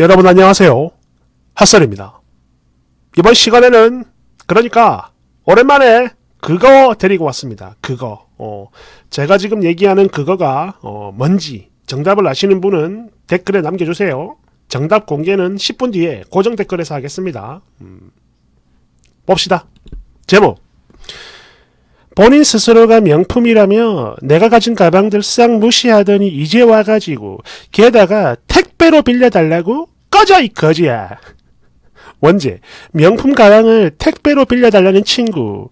여러분 안녕하세요. 핫설입니다. 이번 시간에는 그러니까 오랜만에 그거 데리고 왔습니다. 그거. 어, 제가 지금 얘기하는 그거가 어, 뭔지 정답을 아시는 분은 댓글에 남겨주세요. 정답 공개는 10분 뒤에 고정 댓글에서 하겠습니다. 음, 봅시다. 제목 본인 스스로가 명품이라며 내가 가진 가방들 싹 무시하더니 이제 와가지고 게다가 택배로 빌려달라고? 꺼져 이 거지야! 원제, 명품 가방을 택배로 빌려달라는 친구.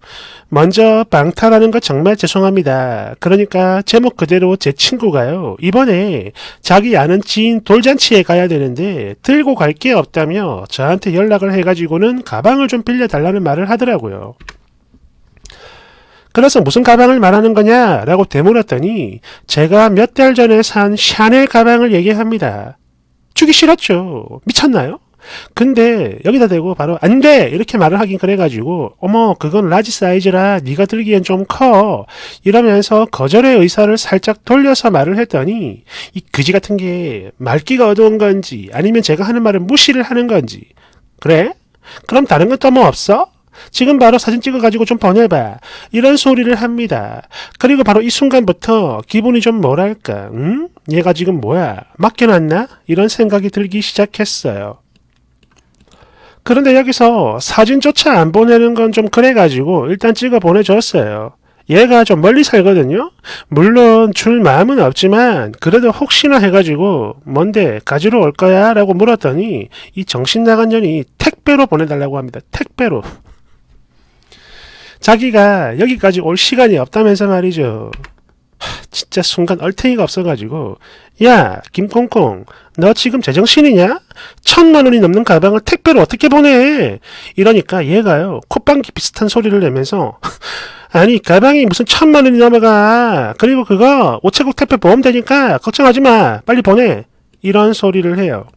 먼저 방탈하는 거 정말 죄송합니다. 그러니까 제목 그대로 제 친구가요. 이번에 자기 아는 지인 돌잔치에 가야 되는데 들고 갈 게 없다며 저한테 연락을 해가지고는 가방을 좀 빌려달라는 말을 하더라고요. 그래서 무슨 가방을 말하는 거냐라고 되물었더니 제가 몇 달 전에 산 샤넬 가방을 얘기합니다. 주기 싫었죠. 미쳤나요? 근데 여기다 대고 바로 안돼 이렇게 말을 하긴 그래가지고 어머 그건 라지 사이즈라 네가 들기엔 좀 커 이러면서 거절의 의사를 살짝 돌려서 말을 했더니 이 그지 같은 게 말귀가 어두운 건지 아니면 제가 하는 말을 무시를 하는 건지 그래? 그럼 다른 것도 뭐 없어? 지금 바로 사진 찍어가지고 좀 보내봐. 이런 소리를 합니다. 그리고 바로 이 순간부터 기분이 좀 뭐랄까, 응? 얘가 지금 뭐야? 맡겨놨나? 이런 생각이 들기 시작했어요. 그런데 여기서 사진조차 안 보내는 건 좀 그래가지고 일단 찍어 보내줬어요. 얘가 좀 멀리 살거든요? 물론 줄 마음은 없지만 그래도 혹시나 해가지고 뭔데 가지러 올 거야? 라고 물었더니 이 정신 나간 년이 택배로 보내달라고 합니다. 택배로. 자기가 여기까지 올 시간이 없다면서 말이죠. 하, 진짜 순간 얼탱이가 없어가지고 야 김콩콩 너 지금 제정신이냐? 천만 원이 넘는 가방을 택배로 어떻게 보내? 이러니까 얘가요 콧방귀 비슷한 소리를 내면서 아니 가방이 무슨 천만 원이 넘어가 그리고 그거 우체국 택배 보험 되니까 걱정하지 마 빨리 보내 이런 소리를 해요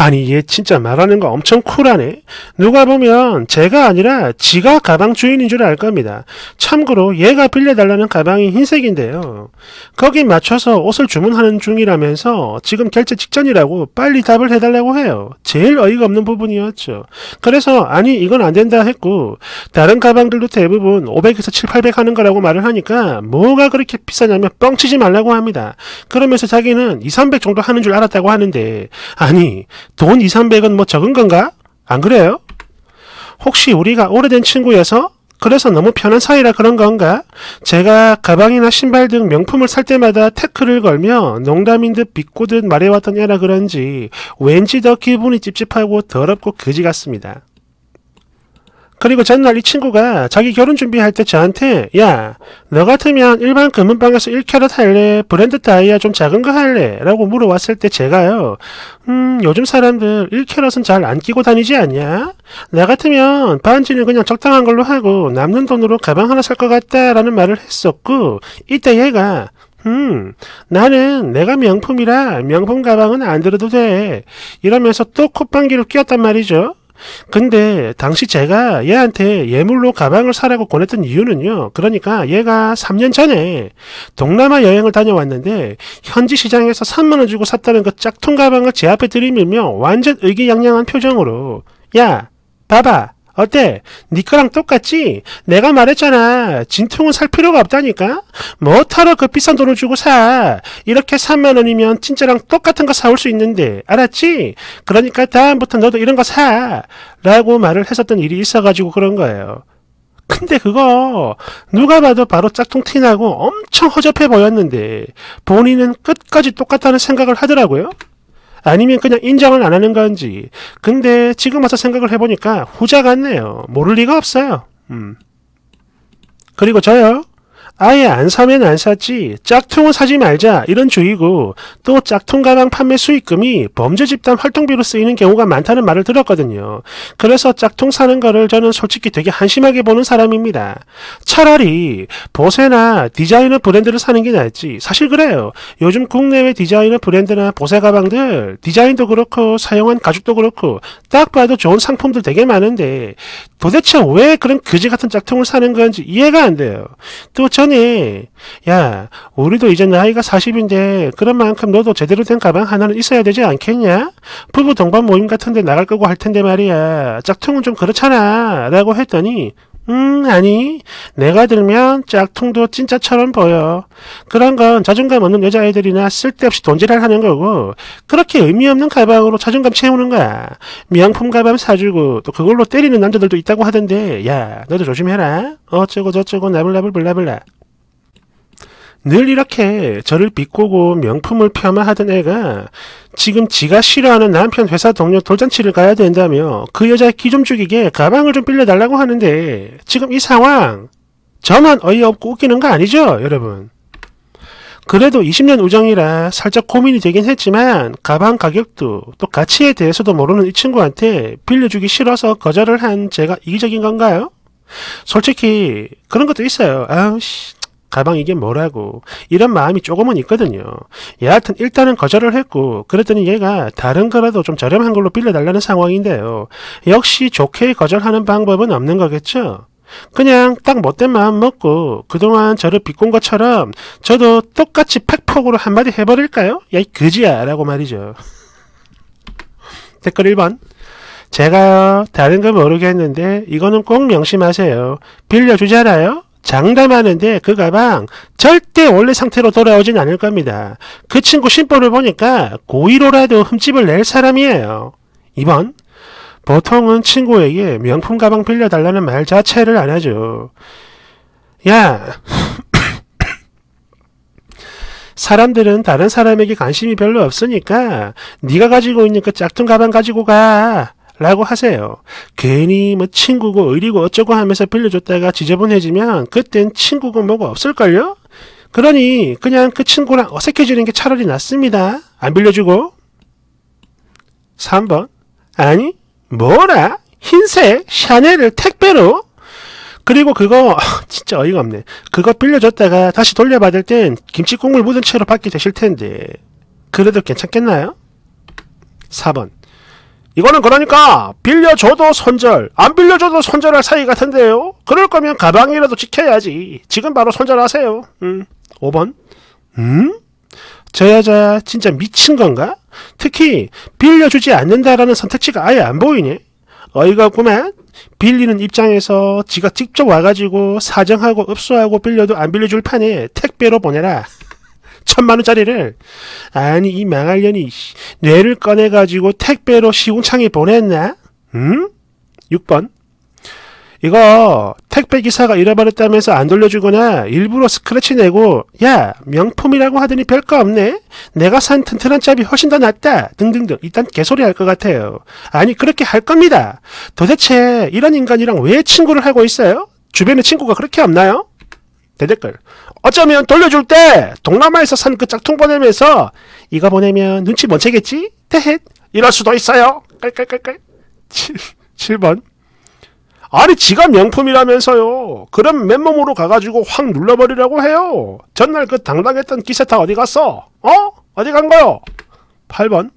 아니 얘 진짜 말하는 거 엄청 쿨하네. 누가 보면 제가 아니라 지가 가방 주인인 줄 알 겁니다. 참고로 얘가 빌려달라는 가방이 흰색인데요. 거기 맞춰서 옷을 주문하는 중이라면서 지금 결제 직전이라고 빨리 답을 해달라고 해요. 제일 어이가 없는 부분이었죠. 그래서 아니 이건 안 된다 했고 다른 가방들도 대부분 500에서 7, 800 하는 거라고 말을 하니까 뭐가 그렇게 비싸냐면 뻥치지 말라고 합니다. 그러면서 자기는 2, 300 정도 하는 줄 알았다고 하는데 아니 돈 2, 300은 뭐 적은 건가? 안 그래요? 혹시 우리가 오래된 친구여서 그래서 너무 편한 사이라 그런 건가? 제가 가방이나 신발 등 명품을 살 때마다 태클을 걸며 농담인 듯 비꼬듯 말해왔던 애라 그런지 왠지 더 기분이 찝찝하고 더럽고 그지 같습니다. 그리고 전날 이 친구가 자기 결혼 준비할 때 저한테 야 너 같으면 일반 금은방에서 1캐럿 할래? 브랜드 다이아 좀 작은 거 할래? 라고 물어왔을 때 제가요 음 요즘 사람들 1캐럿은 잘 안 끼고 다니지 않냐? 나 같으면 반지는 그냥 적당한 걸로 하고 남는 돈으로 가방 하나 살 것 같다 라는 말을 했었고 이때 얘가 음, 나는 내가 명품이라 명품 가방은 안 들어도 돼. 이러면서 또 콧방귀를 뀌었단 말이죠. 근데 당시 제가 얘한테 예물로 가방을 사라고 권했던 이유는요. 그러니까 얘가 3년 전에 동남아 여행을 다녀왔는데 현지 시장에서 3만원 주고 샀다는 그 짝퉁 가방을 제 앞에 들이밀며 완전 의기양양한 표정으로 야, 봐봐. 어때? 니네 거랑 똑같지? 내가 말했잖아. 진통은 살 필요가 없다니까? 뭐하러 그 비싼 돈을 주고 사? 이렇게 3만원이면 진짜랑 똑같은 거 사올 수 있는데. 알았지? 그러니까 다음부터 너도 이런 거 사. 라고 말을 했었던 일이 있어가지고 그런 거예요. 근데 그거 누가 봐도 바로 짝퉁 티나고 엄청 허접해 보였는데 본인은 끝까지 똑같다는 생각을 하더라고요. 아니면 그냥 인정을 안 하는 건지. 근데 지금 와서 생각을 해보니까 후자 같네요. 모를 리가 없어요. 음. 그리고 저요. 아예 안 사면 안샀지 짝퉁은 사지 말자 이런 주의고 또 짝퉁 가방 판매 수익금이 범죄 집단 활동비로 쓰이는 경우가 많다는 말을 들었거든요. 그래서 짝퉁 사는 거를 저는 솔직히 되게 한심하게 보는 사람입니다. 차라리 보세나 디자이너 브랜드를 사는 게 낫지 사실 그래요. 요즘 국내외 디자이너 브랜드나 보세 가방들 디자인도 그렇고 사용한 가죽도 그렇고 딱 봐도 좋은 상품들 되게 많은데 도대체 왜 그런 거지 같은 짝퉁을 사는 건지 이해가 안 돼요. 또 전에 야 우리도 이제 나이가 40인데 그런 만큼 너도 제대로 된 가방 하나는 있어야 되지 않겠냐? 부부 동반 모임 같은데 나갈 거고 할 텐데 말이야. 짝퉁은 좀 그렇잖아 라고 했더니 음, 아니. 내가 들면 짝퉁도 진짜처럼 보여. 그런 건 자존감 없는 여자애들이나 쓸데없이 돈질을 하는 거고, 그렇게 의미 없는 가방으로 자존감 채우는 거야. 명품 가방 사주고, 또 그걸로 때리는 남자들도 있다고 하던데, 야, 너도 조심해라. 어쩌고 저쩌고 나블나블 블라블라. 늘 이렇게 저를 비꼬고 명품을 폄하하던 애가 지금 지가 싫어하는 남편 회사 동료 돌잔치를 가야 된다며 그 여자 기좀 죽이게 가방을 좀 빌려달라고 하는데 지금 이 상황 저만 어이없고 웃기는 거 아니죠 여러분 그래도 20년 우정이라 살짝 고민이 되긴 했지만 가방 가격도 또 가치에 대해서도 모르는 이 친구한테 빌려주기 싫어서 거절을 한 제가 이기적인 건가요? 솔직히 그런 것도 있어요. 아우씨 가방 이게 뭐라고 이런 마음이 조금은 있거든요. 여하튼 일단은 거절을 했고 그랬더니 얘가 다른 거라도 좀 저렴한 걸로 빌려달라는 상황인데요. 역시 좋게 거절하는 방법은 없는 거겠죠. 그냥 딱 못된 마음 먹고 그동안 저를 비꼰 것처럼 저도 똑같이 팩폭으로 한마디 해버릴까요? 야 이 그지야 라고 말이죠. 댓글 1번 제가요 다른 건 모르겠는데 이거는 꼭 명심하세요. 빌려주잖아요? 장담하는데 그 가방 절대 원래 상태로 돌아오진 않을 겁니다. 그 친구 신보를 보니까 고의로라도 흠집을 낼 사람이에요. 2번 보통은 친구에게 명품 가방 빌려달라는 말 자체를 안 하죠. 야 사람들은 다른 사람에게 관심이 별로 없으니까 네가 가지고 있는 그 짝퉁 가방 가지고 가. 라고 하세요. 괜히 뭐 친구고 의리고 어쩌고 하면서 빌려줬다가 지저분해지면 그땐 친구고 뭐가 없을걸요? 그러니 그냥 그 친구랑 어색해지는 게 차라리 낫습니다. 안 빌려주고. 3번. 아니, 뭐라? 흰색 샤넬을 택배로? 그리고 그거 진짜 어이가 없네. 그거 빌려줬다가 다시 돌려받을 땐 김치 국물 묻은 채로 받게 되실 텐데. 그래도 괜찮겠나요? 4번. 이거는 그러니까 빌려줘도 손절, 안 빌려줘도 손절할 사이 같은데요. 그럴 거면 가방이라도 지켜야지. 지금 바로 손절하세요. 음. 5번. 음? 저 여자 진짜 미친 건가? 특히 빌려주지 않는다라는 선택지가 아예 안 보이네. 어이가 없구만. 빌리는 입장에서 지가 직접 와가지고 사정하고 읍소하고 빌려도 안 빌려줄 판에 택배로 보내라. 천만 원짜리를 아니 이 망할 년이 뇌를 꺼내 가지고 택배로 시공창에 보냈나? 응? 6번 이거 택배 기사가 잃어버렸다면서 안 돌려주거나 일부러 스크래치 내고 야 명품이라고 하더니 별거 없네 내가 산 튼튼한 짭이 훨씬 더 낫다 등등등 일단 개소리 할 것 같아요 아니 그렇게 할 겁니다 도대체 이런 인간이랑 왜 친구를 하고 있어요? 주변에 친구가 그렇게 없나요? 대댓글. 어쩌면 돌려줄 때 동남아에서 산 그 짝퉁 보내면서 이거 보내면 눈치 못 채겠지? 대헷 이럴 수도 있어요. 깔깔깔깔. 7, 7번. 아니 지가 명품이라면서요. 그럼 맨몸으로 가가지고 확 눌러버리라고 해요. 전날 그 당당했던 기세타 어디 갔어? 어? 어디 간 거요? 8번.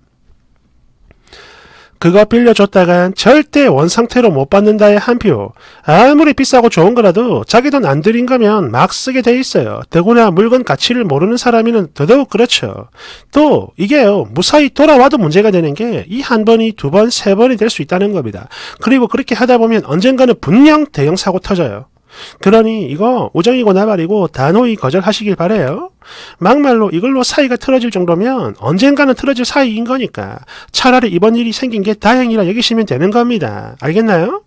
그거 빌려줬다간 절대 원상태로 못 받는다의 한 표. 아무리 비싸고 좋은 거라도 자기 돈 안 들인 거면 막 쓰게 돼 있어요. 더구나 물건 가치를 모르는 사람이는 더더욱 그렇죠. 또 이게요. 무사히 돌아와도 문제가 되는 게 이 한 번이 두 번, 세 번이 될 수 있다는 겁니다. 그리고 그렇게 하다 보면 언젠가는 분명 대형 사고 터져요. 그러니 이거 우정이거나말이고 단호히 거절하시길 바래요. 막말로 이걸로 사이가 틀어질 정도면 언젠가는 틀어질 사이인 거니까 차라리 이번 일이 생긴 게 다행이라 여기시면 되는 겁니다. 알겠나요?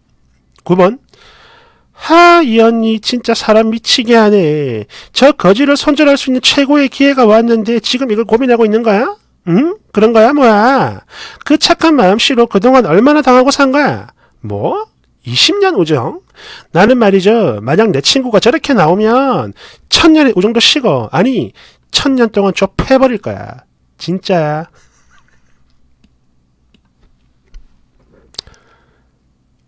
9번 하, 이 언니 진짜 사람 미치게 하네. 저 거지를 손절할 수 있는 최고의 기회가 왔는데 지금 이걸 고민하고 있는 거야? 응? 그런 거야, 뭐야? 그 착한 마음씨로 그동안 얼마나 당하고 산 거야? 뭐? 20년 우정? 나는 말이죠. 만약 내 친구가 저렇게 나오면 천년의 우정도 식어. 아니, 천년 동안 저 패버릴 거야. 진짜야.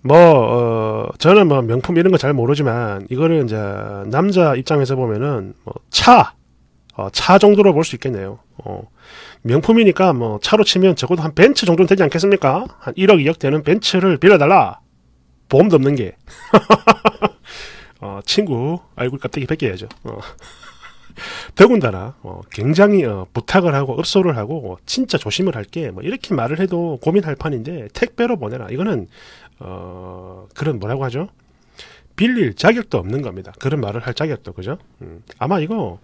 뭐, 어, 저는 뭐 명품 이런 거 잘 모르지만, 이거는 이제 남자 입장에서 보면은, 뭐 차, 어, 차 정도로 볼 수 있겠네요. 어, 명품이니까 뭐 차로 치면 적어도 한 벤츠 정도는 되지 않겠습니까? 한 1억, 2억 되는 벤츠를 빌려달라. 보험도 없는 게 어, 친구 얼굴 껍데기 벗겨야죠. 어. 더군다나 어, 굉장히 어, 부탁을 하고 읍소를 하고 어, 진짜 조심을 할게 뭐 이렇게 말을 해도 고민할 판인데 택배로 보내라 이거는 어, 그런 뭐라고 하죠 빌릴 자격도 없는 겁니다 그런 말을 할 자격도 그죠 음, 아마 이거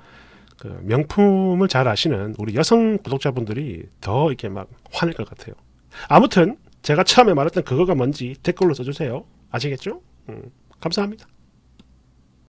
그 명품을 잘 아시는 우리 여성 구독자분들이 더 이렇게 막 화낼 것 같아요 아무튼 제가 처음에 말했던 그거가 뭔지 댓글로 써주세요. 아시겠죠? 음, 감사합니다.